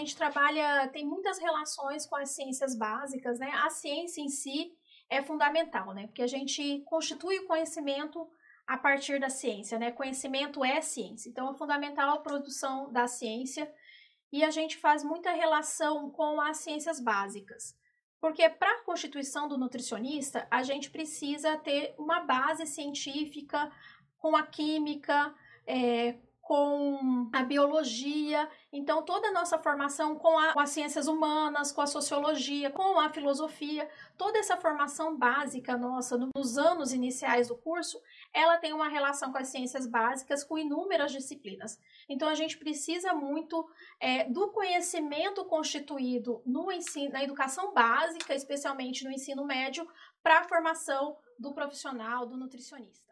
gente trabalha, tem muitas relações com as ciências básicas, né? A ciência em si é fundamental, né? Porque a gente constitui o conhecimento a partir da ciência, né? Conhecimento é ciência. Então, é fundamental a produção da ciência e a gente faz muita relação com as ciências básicas. Porque para a constituição do nutricionista, a gente precisa ter uma base científica com a química, é, com a biologia. Então, toda a nossa formação com, a, com as ciências humanas, com a sociologia, com a filosofia, toda essa formação básica nossa nos anos iniciais do curso, ela tem uma relação com as ciências básicas, com inúmeras disciplinas. Então, a gente precisa muito é, do conhecimento constituído no ensino, na educação básica, especialmente no ensino médio, para a formação do profissional, do nutricionista.